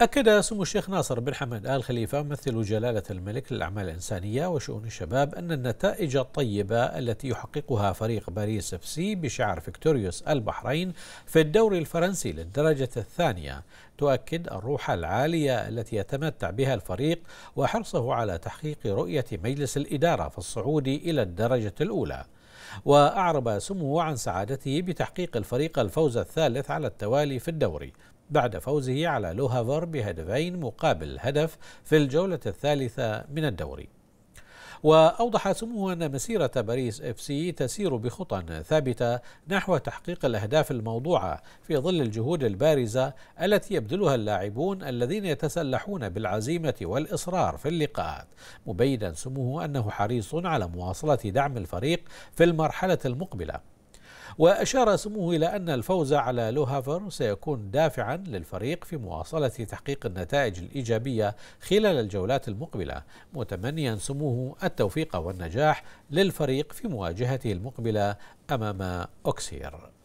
أكد سمو الشيخ ناصر بن حمد آل خليفة ممثل جلالة الملك للأعمال الإنسانية وشؤون الشباب أن النتائج الطيبة التي يحققها فريق باريس اف سي بشعار فيكتوريوس البحرين في الدوري الفرنسي للدرجة الثانية تؤكد الروح العالية التي يتمتع بها الفريق وحرصه على تحقيق رؤية مجلس الإدارة في الصعود إلى الدرجة الأولى. وأعرب سموه عن سعادته بتحقيق الفريق الفوز الثالث على التوالي في الدوري بعد فوزه على لوهافر بهدفين مقابل هدف في الجولة الثالثة من الدوري وأوضح سموه أن مسيرة باريس اف سي تسير بخطى ثابتة نحو تحقيق الأهداف الموضوعة في ظل الجهود البارزة التي يبذلها اللاعبون الذين يتسلحون بالعزيمة والإصرار في اللقاءات مبينا سموه أنه حريص على مواصلة دعم الفريق في المرحلة المقبلة وأشار سموه إلى أن الفوز على لوهافر سيكون دافعا للفريق في مواصلة تحقيق النتائج الإيجابية خلال الجولات المقبلة متمنيا سموه التوفيق والنجاح للفريق في مواجهته المقبلة أمام أوكسير